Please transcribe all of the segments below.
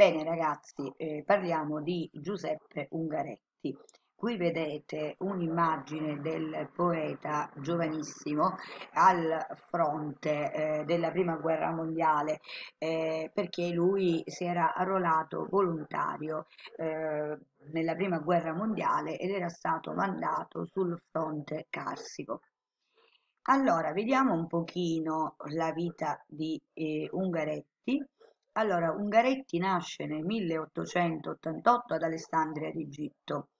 Bene ragazzi, eh, parliamo di Giuseppe Ungaretti. Qui vedete un'immagine del poeta giovanissimo al fronte eh, della Prima Guerra Mondiale eh, perché lui si era arruolato volontario eh, nella Prima Guerra Mondiale ed era stato mandato sul fronte carsico. Allora, vediamo un pochino la vita di eh, Ungaretti allora, Ungaretti nasce nel 1888 ad Alessandria d'Egitto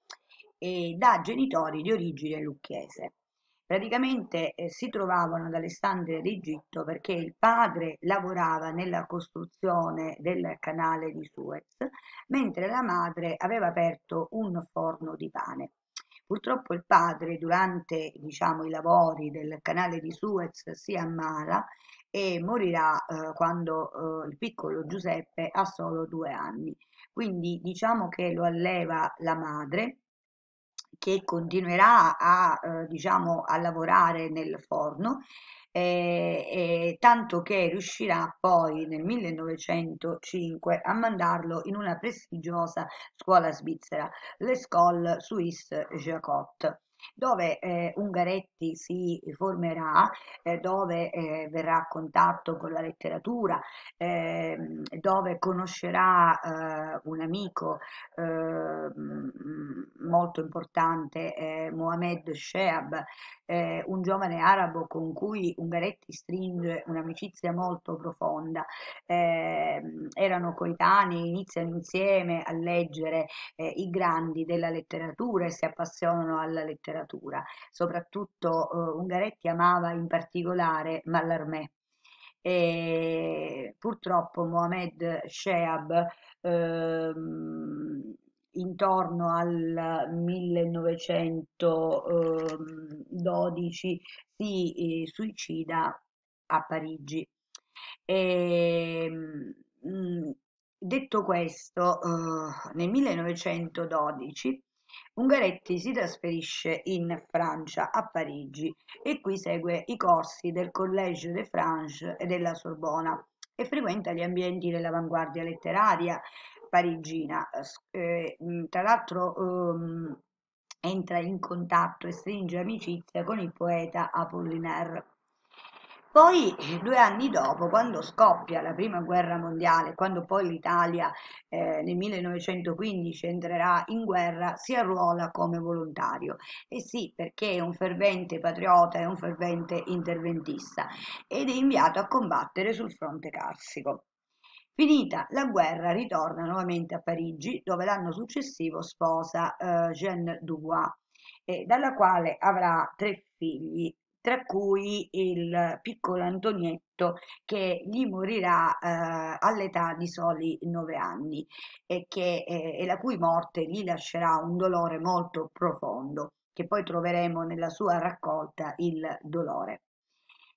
e da genitori di origine lucchese. Praticamente eh, si trovavano ad Alessandria d'Egitto perché il padre lavorava nella costruzione del canale di Suez, mentre la madre aveva aperto un forno di pane. Purtroppo il padre durante, diciamo, i lavori del canale di Suez si ammala e morirà eh, quando eh, il piccolo Giuseppe ha solo due anni. Quindi diciamo che lo alleva la madre che continuerà a, eh, diciamo, a lavorare nel forno, eh, tanto che riuscirà poi nel 1905 a mandarlo in una prestigiosa scuola svizzera, l'École Suisse Jacot dove eh, Ungaretti si formerà, eh, dove eh, verrà a contatto con la letteratura, ehm, dove conoscerà eh, un amico ehm, molto importante, eh, Mohamed Sheab, eh, un giovane arabo con cui Ungaretti stringe un'amicizia molto profonda. Eh, erano coetanei, iniziano insieme a leggere eh, i grandi della letteratura e si appassionano alla letteratura. Soprattutto eh, Ungaretti amava in particolare Mallarmé. E purtroppo Mohamed Sheab ehm, intorno al 1912 ehm, si eh, suicida a Parigi. E, ehm, mm, detto questo, eh, nel 1912 Ungaretti si trasferisce in Francia, a Parigi, e qui segue i corsi del Collège de France e della Sorbona e frequenta gli ambienti dell'avanguardia letteraria, parigina. Eh, eh mhmm, tra l'altro ehm, entra in contatto e stringe amicizia con il poeta Apollinaire. Poi, due anni dopo, quando scoppia la prima guerra mondiale, quando poi l'Italia eh, nel 1915 entrerà in guerra, si arruola come volontario. E eh sì, perché è un fervente patriota, è un fervente interventista ed è inviato a combattere sul fronte carsico. Finita la guerra ritorna nuovamente a Parigi dove l'anno successivo sposa eh, Jeanne Dubois, eh, dalla quale avrà tre figli, tra cui il piccolo Antonietto che gli morirà eh, all'età di soli nove anni e, che, eh, e la cui morte gli lascerà un dolore molto profondo che poi troveremo nella sua raccolta Il dolore.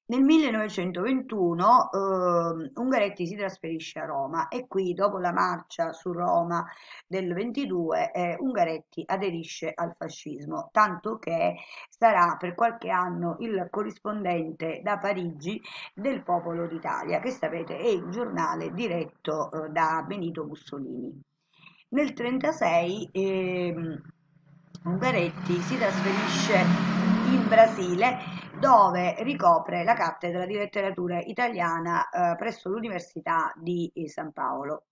Nel 1921 eh, Ungaretti si trasferisce a Roma e qui, dopo la marcia su Roma del 22, eh, Ungaretti aderisce al fascismo, tanto che sarà per qualche anno il corrispondente da Parigi del Popolo d'Italia, che sapete è il giornale diretto eh, da Benito Mussolini. Nel 1936 Ungaretti si trasferisce in Brasile dove ricopre la cattedra di letteratura italiana eh, presso l'Università di eh, San Paolo.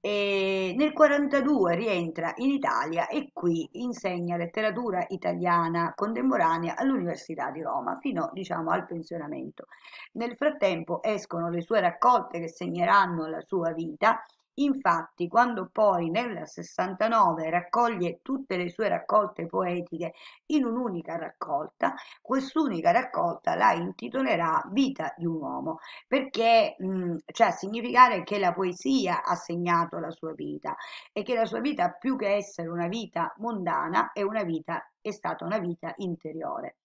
E nel 1942 rientra in Italia e qui insegna letteratura italiana contemporanea all'Università di Roma fino diciamo, al pensionamento. Nel frattempo escono le sue raccolte che segneranno la sua vita Infatti, quando poi nel 69 raccoglie tutte le sue raccolte poetiche in un'unica raccolta, quest'unica raccolta la intitolerà Vita di un uomo, perché mh, cioè a significare che la poesia ha segnato la sua vita e che la sua vita più che essere una vita mondana è una vita è stata una vita interiore.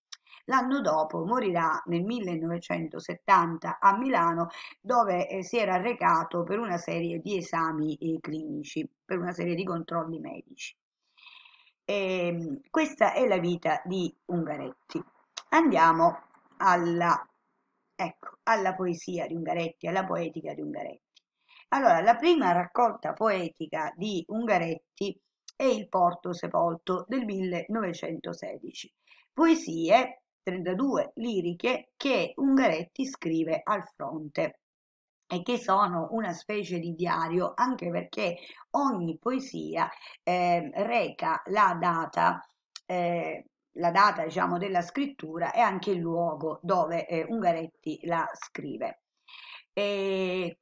L'anno dopo morirà nel 1970 a Milano dove eh, si era recato per una serie di esami eh, clinici, per una serie di controlli medici. E, ehm, questa è la vita di Ungaretti. Andiamo alla, ecco, alla poesia di Ungaretti, alla poetica di Ungaretti. Allora, la prima raccolta poetica di Ungaretti è Il porto sepolto del 1916 Poesie, 32 liriche, che Ungaretti scrive al fronte e che sono una specie di diario anche perché ogni poesia eh, reca la data eh, la data diciamo, della scrittura e anche il luogo dove eh, Ungaretti la scrive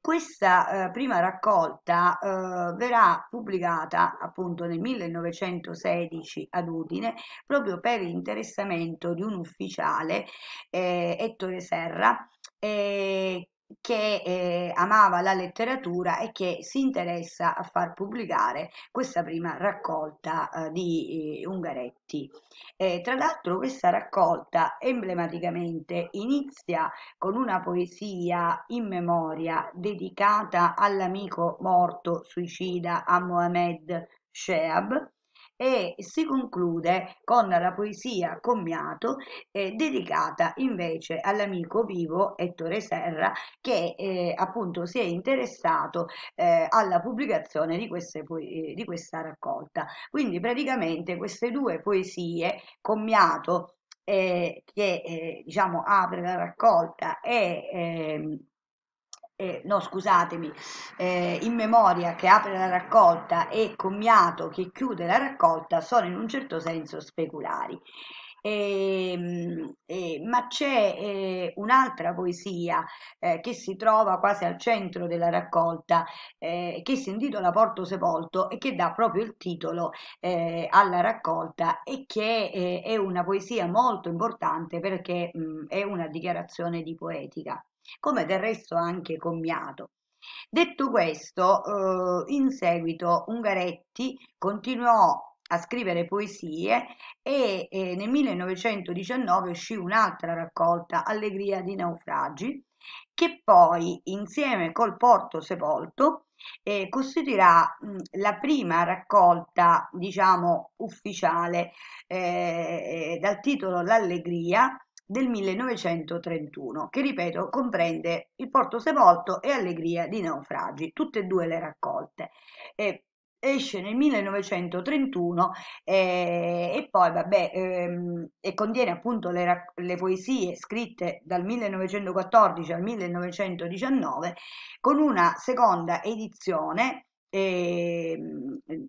questa eh, prima raccolta eh, verrà pubblicata appunto nel 1916 ad Udine proprio per interessamento di un ufficiale, eh, Ettore Serra, eh, che eh, amava la letteratura e che si interessa a far pubblicare questa prima raccolta eh, di eh, Ungaretti. Eh, tra l'altro questa raccolta emblematicamente inizia con una poesia in memoria dedicata all'amico morto suicida a Mohamed Shehab e si conclude con la poesia Commiato eh, dedicata invece all'amico vivo Ettore Serra che eh, appunto si è interessato eh, alla pubblicazione di, queste, eh, di questa raccolta. Quindi praticamente queste due poesie, Commiato eh, che eh, diciamo apre la raccolta e eh, eh, no scusatemi, eh, in memoria che apre la raccolta e commiato che chiude la raccolta sono in un certo senso speculari. E, ehm, e, eh, ma c'è eh, un'altra poesia eh, che si trova quasi al centro della raccolta eh, che si intitola Porto Sepolto e che dà proprio il titolo eh, alla raccolta e che eh, è una poesia molto importante perché mh, mm, è una dichiarazione di poetica come del resto anche commiato. Detto questo, eh, in seguito Ungaretti continuò a scrivere poesie e eh, nel 1919 uscì un'altra raccolta, Allegria di naufragi, che poi insieme col Porto Sepolto eh, costituirà mh, la prima raccolta, diciamo, ufficiale eh, dal titolo L'Allegria del 1931, che ripeto comprende Il Porto Sepolto e Allegria di Naufragi, tutte e due le raccolte. E esce nel 1931 eh, e poi vabbè ehm, e contiene appunto le, le, poesie scritte dal 1914 al 1919 con una seconda edizione eh,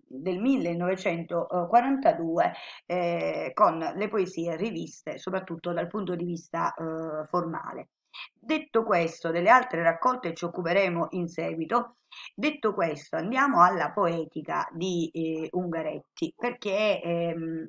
del 1942 eh, con le poesie riviste, soprattutto dal punto di vista eh, formale. Detto questo, delle altre raccolte ci occuperemo in seguito. Detto questo, andiamo alla poetica di eh, Ungaretti, perché ehm,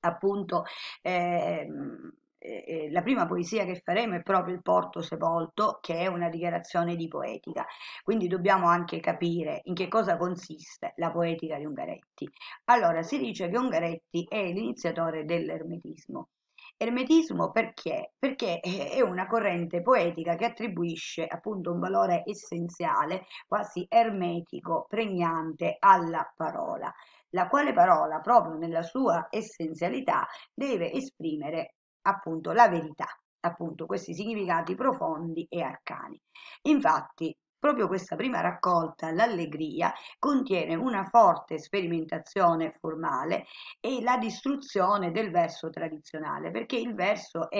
appunto ehm, eh, la prima poesia che faremo è proprio Il porto sepolto, che è una dichiarazione di poetica. Quindi dobbiamo anche capire in che cosa consiste la poetica di Ungaretti. Allora, si dice che Ungaretti è l'iniziatore dell'ermetismo. Ermetismo perché? Perché è una corrente poetica che attribuisce appunto un valore essenziale, quasi ermetico, pregnante alla parola, la quale parola proprio nella sua essenzialità deve esprimere appunto la verità, appunto questi significati profondi e arcani. Infatti, proprio questa prima raccolta, l'allegria, contiene una forte sperimentazione formale e la distruzione del verso tradizionale, perché il verso è,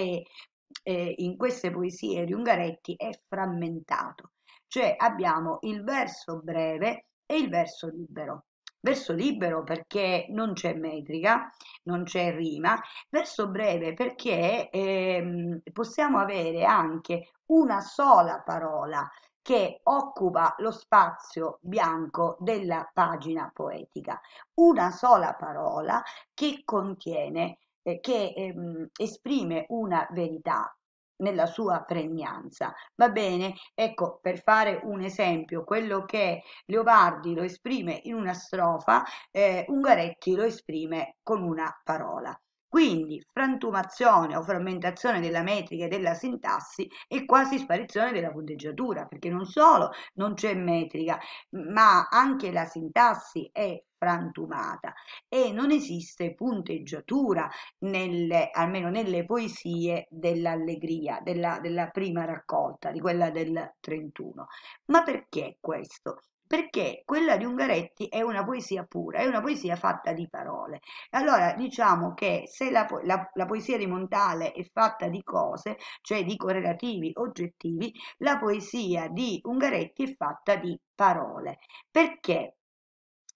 eh, in queste poesie Riungaretti è frammentato, cioè abbiamo il verso breve e il verso libero verso libero perché non c'è metrica, non c'è rima, verso breve perché ehm, possiamo avere anche una sola parola che occupa lo spazio bianco della pagina poetica, una sola parola che contiene, eh, che ehm, esprime una verità nella sua pregnanza. Va bene? Ecco, per fare un esempio, quello che Leopardi lo esprime in una strofa, eh, Ungaretti lo esprime con una parola. Quindi frantumazione o frammentazione della metrica e della sintassi e quasi sparizione della punteggiatura, perché non solo non c'è metrica, ma anche la sintassi è frantumata e non esiste punteggiatura nelle, almeno nelle poesie dell'allegria, della, della prima raccolta, di quella del 31. Ma perché questo? perché quella di Ungaretti è una poesia pura, è una poesia fatta di parole. Allora diciamo che se la, la, la, poesia di Montale è fatta di cose, cioè di correlativi oggettivi, la poesia di Ungaretti è fatta di parole. Perché?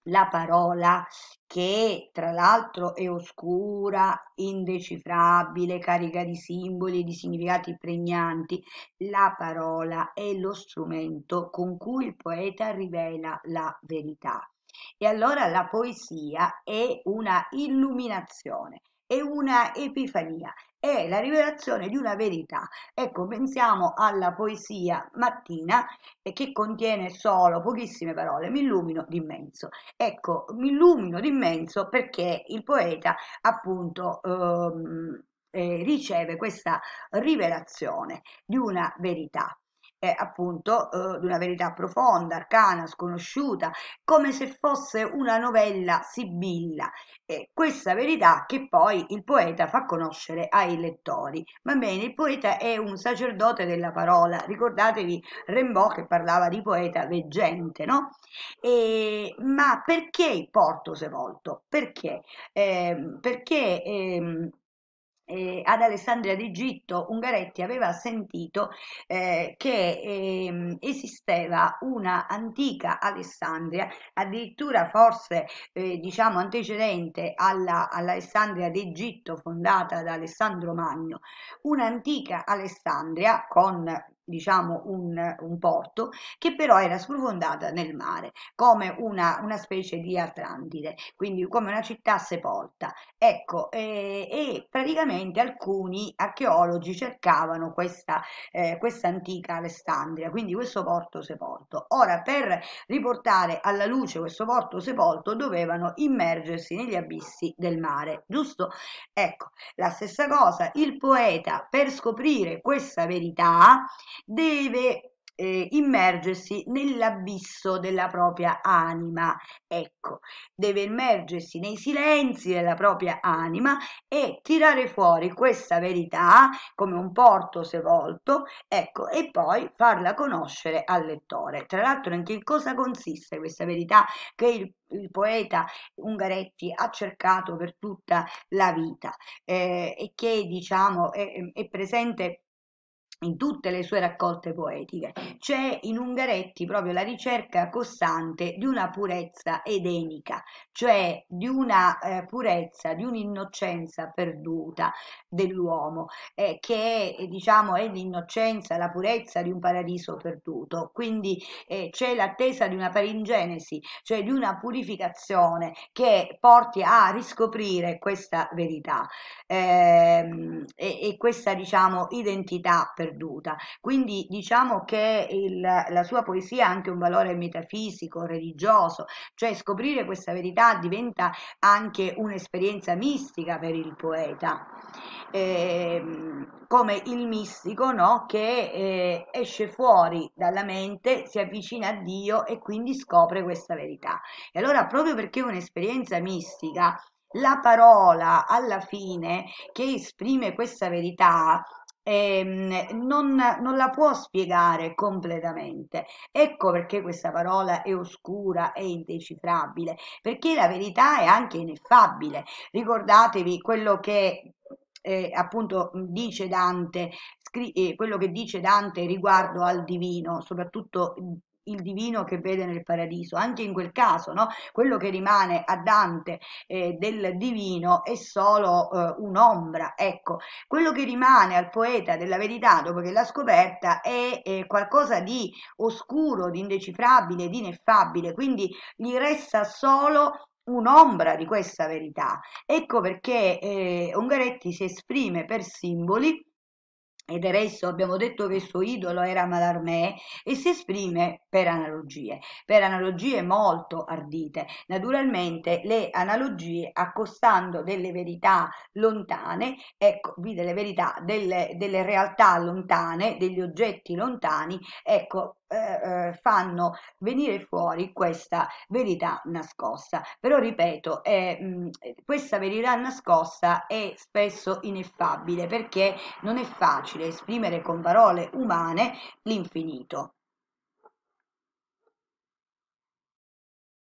la parola che tra l'altro è oscura, indecifrabile, carica di simboli e di significati pregnanti, la parola è lo strumento con cui il poeta rivela la verità. E allora la poesia è una illuminazione, è una epifania, è la rivelazione di una verità. Ecco, pensiamo alla poesia Mattina, eh, che contiene solo pochissime parole, mi illumino d'immenso. Ecco, mi illumino d'immenso perché il poeta appunto... Ehm, eh, riceve questa rivelazione di una verità eh, appunto eh, di una verità profonda, arcana, sconosciuta, come se fosse una novella sibilla. Eh, questa verità che poi il poeta fa conoscere ai lettori. Va bene, il poeta è un sacerdote della parola, ricordatevi Rimbaud che parlava di poeta veggente, no? E, ma perché il Porto Sevolto? Perché? Ehm, perché ehm, eh, ad Alessandria d'Egitto Ungaretti aveva sentito eh, che eh, esisteva una antica Alessandria, addirittura forse eh, diciamo antecedente alla, all'Alessandria d'Egitto fondata da Alessandro Magno, un'antica Alessandria con diciamo un, un, porto che però era sprofondata nel mare come una, una specie di Atlantide quindi come una città sepolta ecco eh, e praticamente alcuni archeologi cercavano questa, eh, questa antica Alessandria quindi questo porto sepolto ora per riportare alla luce questo porto sepolto dovevano immergersi negli abissi del mare giusto? ecco la stessa cosa il poeta per scoprire questa verità deve eh, immergersi nell'abisso della propria anima, ecco, deve immergersi nei silenzi della propria anima e tirare fuori questa verità come un porto sepolto, ecco, e poi farla conoscere al lettore. Tra l'altro anche in cosa consiste questa verità che il il poeta Ungaretti ha cercato per tutta la vita eh, e che diciamo è, è presente in tutte le sue raccolte poetiche. C'è in Ungaretti proprio la ricerca costante di una purezza edenica, cioè di una eh, purezza, di un'innocenza perduta dell'uomo, eh, che è, diciamo, è l'innocenza, la purezza di un paradiso perduto. Quindi eh, c'è l'attesa di una paringenesi, cioè di una purificazione che porti a riscoprire questa verità ehm, e, e, questa, diciamo, identità perduta perduta. Quindi diciamo che il, la sua poesia ha anche un valore metafisico, religioso, cioè scoprire questa verità diventa anche un'esperienza mistica per il poeta. Eh, come il mistico no? che eh, esce fuori dalla mente, si avvicina a Dio e quindi scopre questa verità. E allora proprio perché è un'esperienza mistica, la parola alla fine che esprime questa verità ehm, non, non, la può spiegare completamente. Ecco perché questa parola è oscura, è indecifrabile, perché la verità è anche ineffabile. Ricordatevi quello che eh, appunto dice Dante, eh, quello che dice Dante riguardo al divino, soprattutto il divino che vede nel paradiso, anche in quel caso, no? quello che rimane a Dante eh, del divino è solo eh, un'ombra, ecco, quello che rimane al poeta della verità dopo che l'ha scoperta è eh, qualcosa di oscuro, di indecifrabile, di ineffabile, quindi gli resta solo un'ombra di questa verità. Ecco perché eh, Ungaretti si esprime per simboli e del resto abbiamo detto che il suo idolo era Mallarmé e si esprime per analogie, per analogie molto ardite. Naturalmente le analogie accostando delle verità lontane, ecco, delle verità, delle, delle realtà lontane, degli oggetti lontani, ecco, eh, eh, fanno venire fuori questa verità nascosta. Però ripeto, eh, mh, mm, questa verità nascosta è spesso ineffabile perché non è facile esprimere con parole umane l'infinito.